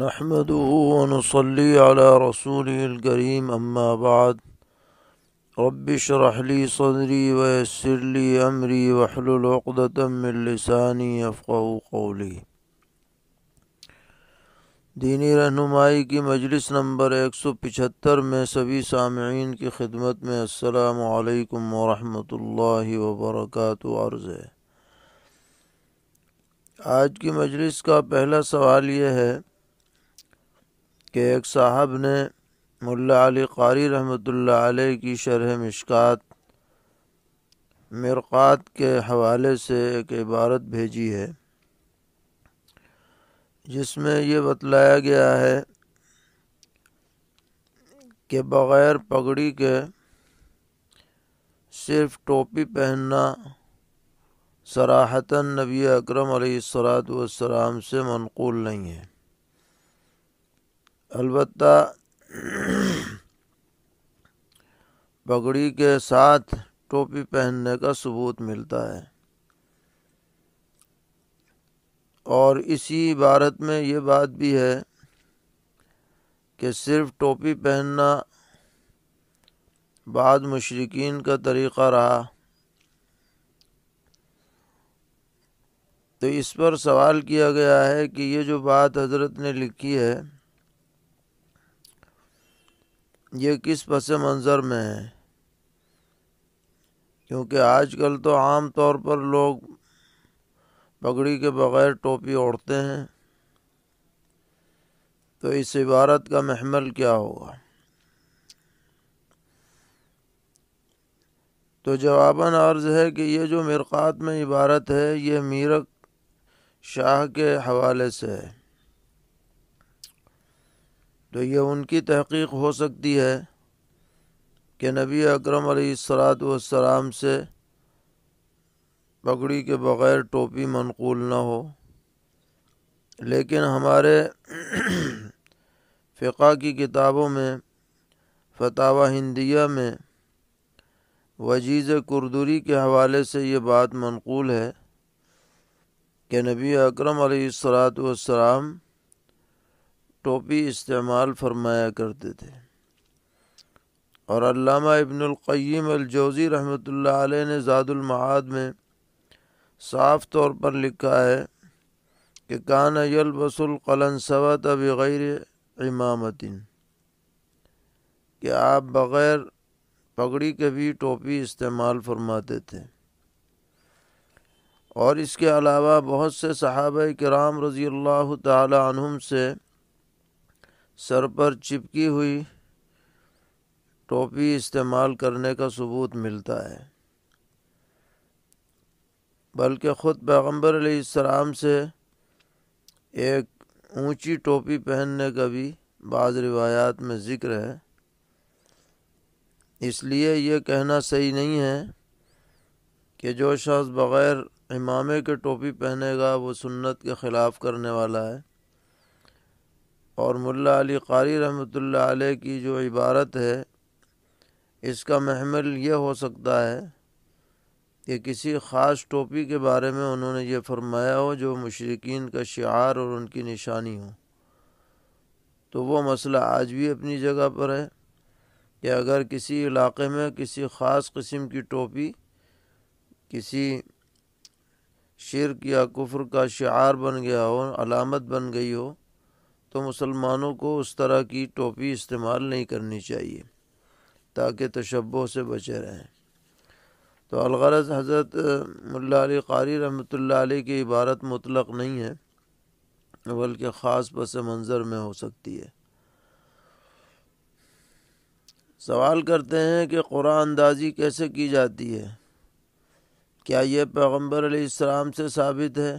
نحمده ونصلي على رسوله الكريم أما بعد رب ام لي صدري ويسر لي أمري سلی عقدة من لساني يفقه قولي دینی رہنمائی کی مجلس نمبر ایک سو پچہتر میں سبھی سامعین کی خدمت میں السلام علیکم ورحمۃ اللہ وبرکاتہ عرض ہے آج کی مجلس کا پہلا سوال یہ ہے کہ ایک صاحب نے ملا علی قاری رحمۃ اللہ علیہ کی شرح مشکات مرقات کے حوالے سے ایک عبارت بھیجی ہے جس میں یہ بتلایا گیا ہے کہ بغیر پگڑی کے صرف ٹوپی پہننا نبی اکرم علیہ السلاۃ والسلام سے منقول نہیں ہے البتہ پگڑی کے ساتھ ٹوپی پہننے کا ثبوت ملتا ہے اور اسی عبارت میں یہ بات بھی ہے کہ صرف ٹوپی پہننا بعد مشرقین کا طریقہ رہا تو اس پر سوال کیا گیا ہے کہ یہ جو بات حضرت نے لکھی ہے یہ کس پس منظر میں ہے کیونکہ آج کل تو عام طور پر لوگ پگڑی کے بغیر ٹوپی اوڑھتے ہیں تو اس عبارت کا محمل کیا ہوگا تو جواباً عرض ہے کہ یہ جو مرقات میں عبارت ہے یہ میرک شاہ کے حوالے سے ہے تو یہ ان کی تحقیق ہو سکتی ہے کہ نبی اکرم علیہ اسرات والسلام سے پگڑی کے بغیر ٹوپی منقول نہ ہو لیکن ہمارے فقہ کی کتابوں میں فتح ہندیہ میں وجیز کردوری کے حوالے سے یہ بات منقول ہے کہ نبی اکرم علیہ اسرات والسلام ٹوپی استعمال فرمایا کرتے تھے اور علامہ ابن القیم الجوزی رحمۃ اللہ علیہ نے زاد المعاد میں صاف طور پر لکھا ہے کہ کان یلوس القلاً صوت بغیر امامتن کہ آپ بغیر پگڑی کے بھی ٹوپی استعمال فرماتے تھے اور اس کے علاوہ بہت سے صحابہ کرام رضی اللہ تعالی عنہم سے سر پر چپکی ہوئی ٹوپی استعمال کرنے کا ثبوت ملتا ہے بلکہ خود پیغمبر علیہ السلام سے ایک اونچی ٹوپی پہننے کا بھی بعض روایات میں ذکر ہے اس لیے یہ کہنا صحیح نہیں ہے کہ جو شخص بغیر امامے کے ٹوپی پہنے گا وہ سنت کے خلاف کرنے والا ہے اور ملا علی قاری رحمۃ اللہ علیہ کی جو عبارت ہے اس کا محمل یہ ہو سکتا ہے کہ کسی خاص ٹوپی کے بارے میں انہوں نے یہ فرمایا ہو جو مشرقین کا شعار اور ان کی نشانی ہو تو وہ مسئلہ آج بھی اپنی جگہ پر ہے کہ اگر کسی علاقے میں کسی خاص قسم کی ٹوپی کسی شرک یا کفر کا شعار بن گیا ہو علامت بن گئی ہو تو مسلمانوں کو اس طرح کی ٹوپی استعمال نہیں کرنی چاہیے تاکہ تشبوں سے بچے رہیں تو الغرض حضرت ملا علی قاری رحمۃ اللہ علیہ کی عبارت مطلق نہیں ہے بلکہ خاص پس منظر میں ہو سکتی ہے سوال کرتے ہیں کہ قرآن اندازی کیسے کی جاتی ہے کیا یہ پیغمبر علیہ السلام سے ثابت ہے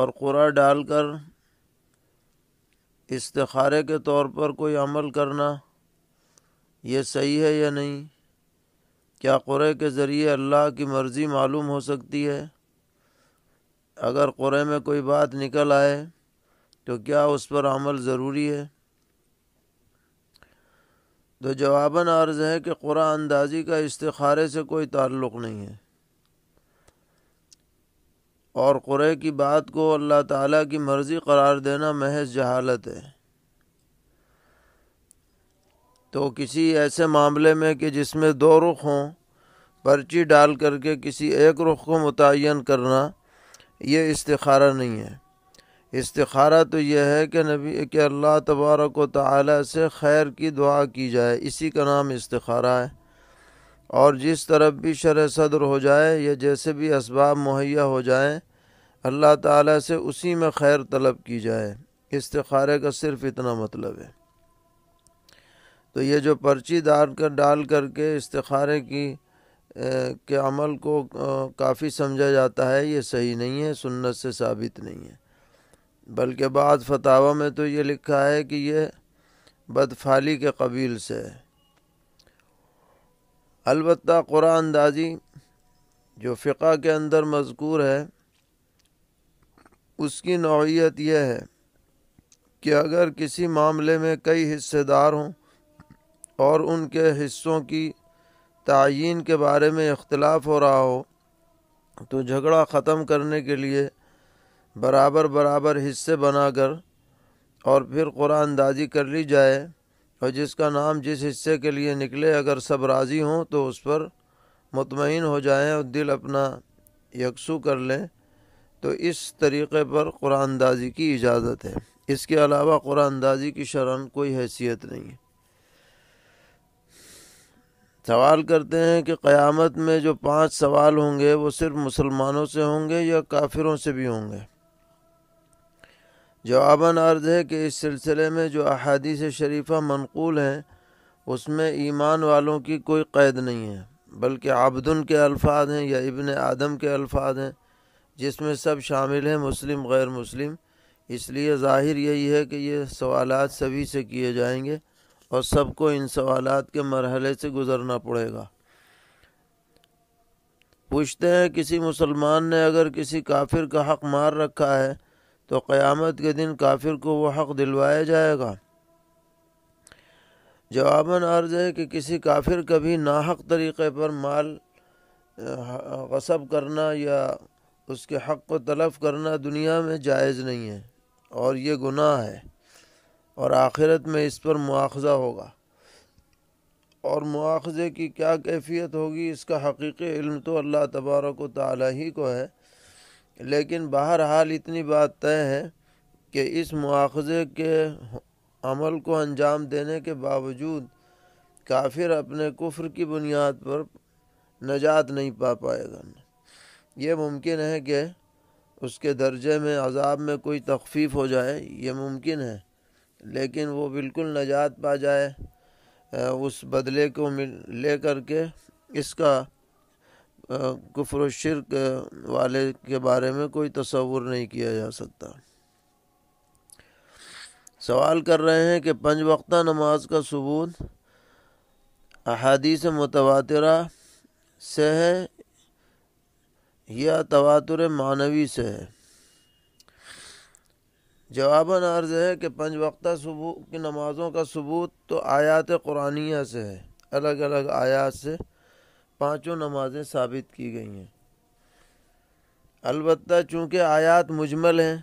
اور قرآن ڈال کر استخارے کے طور پر کوئی عمل کرنا یہ صحیح ہے یا نہیں کیا قرے کے ذریعے اللہ کی مرضی معلوم ہو سکتی ہے اگر قرے میں کوئی بات نکل آئے تو کیا اس پر عمل ضروری ہے تو جواباً عرض ہے کہ قرآن اندازی کا استخارے سے کوئی تعلق نہیں ہے اور قرے کی بات کو اللہ تعالیٰ کی مرضی قرار دینا محض جہالت ہے تو کسی ایسے معاملے میں کہ جس میں دو رخ ہوں پرچی ڈال کر کے کسی ایک رخ کو متعین کرنا یہ استخارہ نہیں ہے استخارہ تو یہ ہے کہ نبی کہ اللہ تبارک و تعالیٰ سے خیر کی دعا کی جائے اسی کا نام استخارہ ہے اور جس طرف بھی شرِ صدر ہو جائے یا جیسے بھی اسباب مہیا ہو جائیں اللہ تعالیٰ سے اسی میں خیر طلب کی جائے استخارے کا صرف اتنا مطلب ہے تو یہ جو پرچی دار کر ڈال کر کے استخارے کی کے عمل کو کافی سمجھا جاتا ہے یہ صحیح نہیں ہے سنت سے ثابت نہیں ہے بلکہ بعض فتح میں تو یہ لکھا ہے کہ یہ بدفالی کے قبیل سے ہے البتہ قرآن اندازی جو فقہ کے اندر مذکور ہے اس کی نوعیت یہ ہے کہ اگر کسی معاملے میں کئی حصے دار ہوں اور ان کے حصوں کی تعین کے بارے میں اختلاف ہو رہا ہو تو جھگڑا ختم کرنے کے لیے برابر برابر حصے بنا کر اور پھر قرآن اندازی کر لی جائے اور جس کا نام جس حصے کے لیے نکلے اگر سب راضی ہوں تو اس پر مطمئن ہو جائیں اور دل اپنا یکسو کر لیں تو اس طریقے پر قرآن اندازی کی اجازت ہے اس کے علاوہ قرآن اندازی کی شرح کوئی حیثیت نہیں ہے سوال کرتے ہیں کہ قیامت میں جو پانچ سوال ہوں گے وہ صرف مسلمانوں سے ہوں گے یا کافروں سے بھی ہوں گے جواباً عرض ہے کہ اس سلسلے میں جو احادیث شریفہ منقول ہیں اس میں ایمان والوں کی کوئی قید نہیں ہے بلکہ عبدن کے الفاظ ہیں یا ابن آدم کے الفاظ ہیں جس میں سب شامل ہیں مسلم غیر مسلم اس لیے ظاہر یہی ہے کہ یہ سوالات سبھی سے کیے جائیں گے اور سب کو ان سوالات کے مرحلے سے گزرنا پڑے گا پوچھتے ہیں کسی مسلمان نے اگر کسی کافر کا حق مار رکھا ہے تو قیامت کے دن کافر کو وہ حق دلوایا جائے گا جواباً عرض ہے کہ کسی کافر کبھی ناحق طریقے پر مال غصب کرنا یا اس کے حق کو تلف کرنا دنیا میں جائز نہیں ہے اور یہ گناہ ہے اور آخرت میں اس پر مواخذہ ہوگا اور مواخذے کی کیا کیفیت ہوگی اس کا حقیقی علم تو اللہ تبارک و تعالیٰ ہی کو ہے لیکن بہرحال اتنی بات طے ہے کہ اس مواخذے کے عمل کو انجام دینے کے باوجود کافر اپنے کفر کی بنیاد پر نجات نہیں پا پائے گا یہ ممکن ہے کہ اس کے درجے میں عذاب میں کوئی تخفیف ہو جائے یہ ممکن ہے لیکن وہ بالکل نجات پا جائے اس بدلے کو مل لے کر کے اس کا کفر و شرک والے کے بارے میں کوئی تصور نہیں کیا جا سکتا سوال کر رہے ہیں کہ پنج وقتہ نماز کا ثبوت احادیث متواترہ سے ہے یا تواتر معنوی سے ہے جواباً عرض ہے کہ پنج وقتہ ثبوت کی نمازوں کا ثبوت تو آیات قرآنیہ سے ہے الگ الگ آیات سے پانچوں نمازیں ثابت کی گئی ہیں البتہ چونکہ آیات مجمل ہیں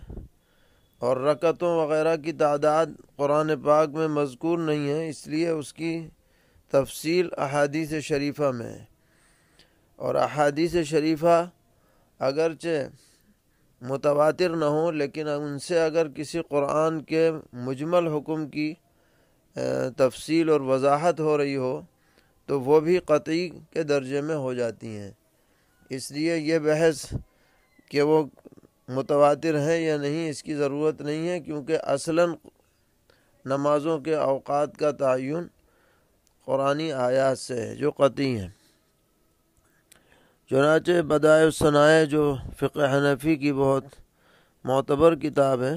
اور رکعتوں وغیرہ کی تعداد قرآن پاک میں مذکور نہیں ہے اس لیے اس کی تفصیل احادیث شریفہ میں ہے اور احادیث شریفہ اگرچہ متواتر نہ ہوں لیکن ان سے اگر کسی قرآن کے مجمل حکم کی تفصیل اور وضاحت ہو رہی ہو تو وہ بھی قطعی کے درجے میں ہو جاتی ہیں اس لیے یہ بحث کہ وہ متواتر ہیں یا نہیں اس کی ضرورت نہیں ہے کیونکہ اصلاً نمازوں کے اوقات کا تعین قرآن آیات سے ہے جو قطعی ہیں چنانچہ بدائے الصنائے جو فقہ حنفی کی بہت معتبر کتاب ہے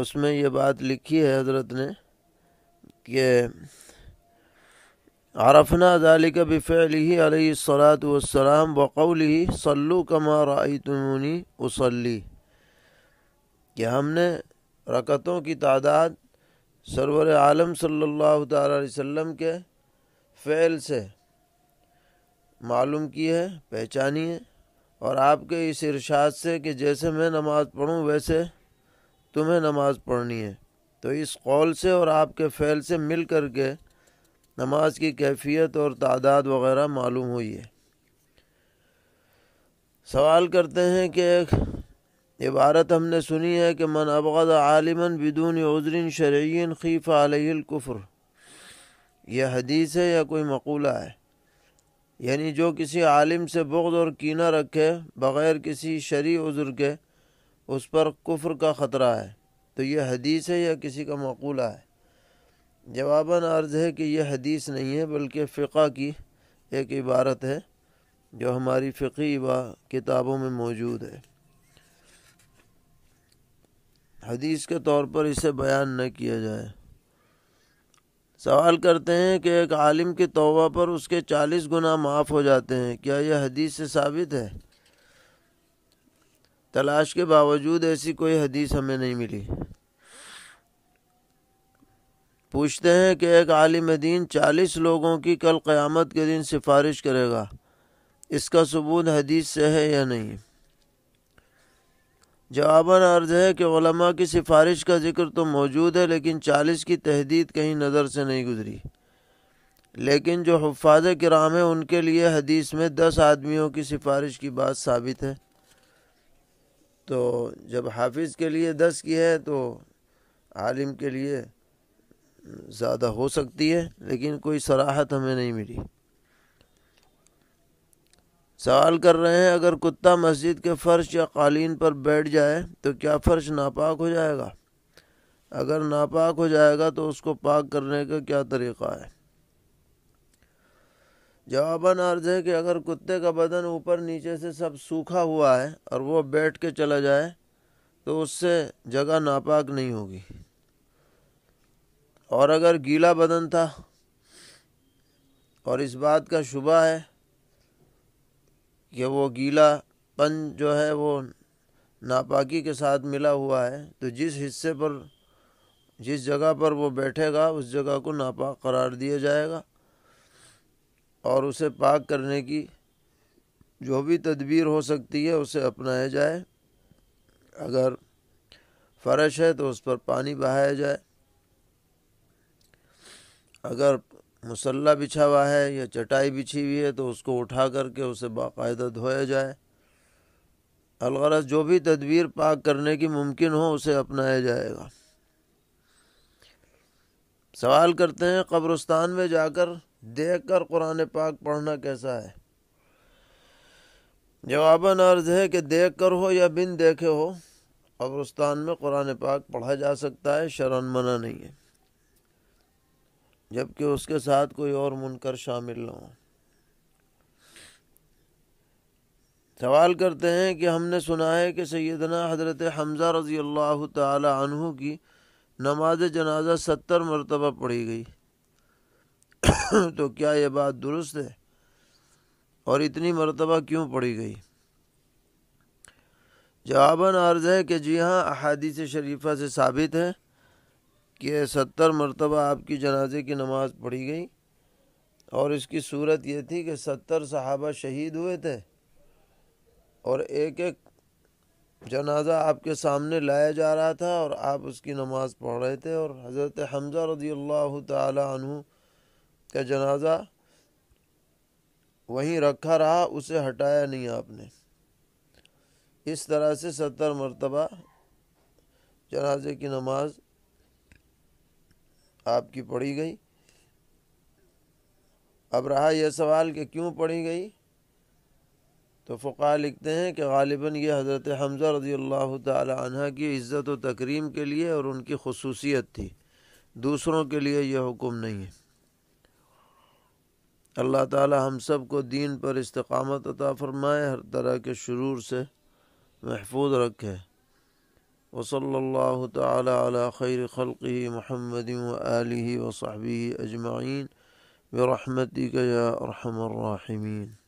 اس میں یہ بات لکھی ہے حضرت نے کہ عرفنا ذلک بفعله علیہ الصلاۃ والسلام بکول صلو کما رأیتمونی اصلی کہ ہم نے رکتوں کی تعداد سرور عالم صلی اللہ تعالیٰ علیہ وسلم کے فعل سے معلوم کی ہے پہچانی ہے اور آپ کے اس ارشاد سے کہ جیسے میں نماز پڑھوں ویسے تمہیں نماز پڑھنی ہے تو اس قول سے اور آپ کے فعل سے مل کر کے نماز کی کیفیت اور تعداد وغیرہ معلوم ہوئی ہے سوال کرتے ہیں کہ ایک عبارت ہم نے سنی ہے کہ من ابغض عالماً بدون عذرین شرعین خیف علیہ الکفر یہ حدیث ہے یا کوئی مقولہ ہے یعنی جو کسی عالم سے بغض اور کینہ رکھے بغیر کسی شرع عذر کے اس پر کفر کا خطرہ ہے تو یہ حدیث ہے یا کسی کا مقولہ ہے جواباً عرض ہے کہ یہ حدیث نہیں ہے بلکہ فقہ کی ایک عبارت ہے جو ہماری فقی و کتابوں میں موجود ہے حدیث کے طور پر اسے بیان نہ کیا جائے سوال کرتے ہیں کہ ایک عالم کی توبہ پر اس کے چالیس گنا معاف ہو جاتے ہیں کیا یہ حدیث سے ثابت ہے تلاش کے باوجود ایسی کوئی حدیث ہمیں نہیں ملی پوچھتے ہیں کہ ایک عالم دین چالیس لوگوں کی کل قیامت کے دن سفارش کرے گا اس کا ثبوت حدیث سے ہے یا نہیں جواباً عرض ہے کہ علماء کی سفارش کا ذکر تو موجود ہے لیکن چالیس کی تحدید کہیں نظر سے نہیں گزری لیکن جو حفاظ کرام ہیں ان کے لیے حدیث میں دس آدمیوں کی سفارش کی بات ثابت ہے تو جب حافظ کے لیے دس کی ہے تو عالم کے لیے زیادہ ہو سکتی ہے لیکن کوئی سراحت ہمیں نہیں ملی سوال کر رہے ہیں اگر کتا مسجد کے فرش یا قالین پر بیٹھ جائے تو کیا فرش ناپاک ہو جائے گا اگر ناپاک ہو جائے گا تو اس کو پاک کرنے کا کیا طریقہ ہے جواباً عرض ہے کہ اگر کتے کا بدن اوپر نیچے سے سب سوکھا ہوا ہے اور وہ بیٹھ کے چلا جائے تو اس سے جگہ ناپاک نہیں ہوگی اور اگر گیلا بدن تھا اور اس بات کا شبہ ہے کہ وہ گیلا پن جو ہے وہ ناپاکی کے ساتھ ملا ہوا ہے تو جس حصے پر جس جگہ پر وہ بیٹھے گا اس جگہ کو ناپاک قرار دیا جائے گا اور اسے پاک کرنے کی جو بھی تدبیر ہو سکتی ہے اسے اپنایا جائے اگر فرش ہے تو اس پر پانی بہایا جائے اگر مسلح بچھا ہوا ہے یا چٹائی بچھی ہوئی ہے تو اس کو اٹھا کر کے اسے باقاعدہ دھویا جائے الغرض جو بھی تدبیر پاک کرنے کی ممکن ہو اسے اپنایا جائے گا سوال کرتے ہیں قبرستان میں جا کر دیکھ کر قرآن پاک پڑھنا کیسا ہے جواباً عرض ہے کہ دیکھ کر ہو یا بن دیکھے ہو قبرستان میں قرآن پاک پڑھا جا سکتا ہے شرن منع نہیں ہے جبکہ اس کے ساتھ کوئی اور منکر شامل نہ ہو سوال کرتے ہیں کہ ہم نے سنا ہے کہ سیدنا حضرت حمزہ رضی اللہ تعالی عنہ کی نماز جنازہ ستر مرتبہ پڑھی گئی تو کیا یہ بات درست ہے اور اتنی مرتبہ کیوں پڑھی گئی جواباً عرض ہے کہ جی ہاں احادیث شریفہ سے ثابت ہے کہ ستر مرتبہ آپ کی جنازے کی نماز پڑھی گئی اور اس کی صورت یہ تھی کہ ستر صحابہ شہید ہوئے تھے اور ایک ایک جنازہ آپ کے سامنے لایا جا رہا تھا اور آپ اس کی نماز پڑھ رہے تھے اور حضرت حمزہ رضی اللہ تعالی عنہ کا جنازہ وہیں رکھا رہا اسے ہٹایا نہیں آپ نے اس طرح سے ستر مرتبہ جنازے کی نماز آپ کی پڑھی گئی اب رہا یہ سوال کہ کیوں پڑھی گئی تو فقہ لکھتے ہیں کہ غالباً یہ حضرت حمزہ رضی اللہ تعالی عنہ کی عزت و تکریم کے لیے اور ان کی خصوصیت تھی دوسروں کے لیے یہ حکم نہیں ہے اللہ تعالی ہم سب کو دین پر استقامت عطا فرمائے ہر طرح کے شرور سے محفوظ رکھے وصلى الله تعالى على خير خلقه محمد وآله وصحبه أجمعين برحمتك يا أرحم الراحمين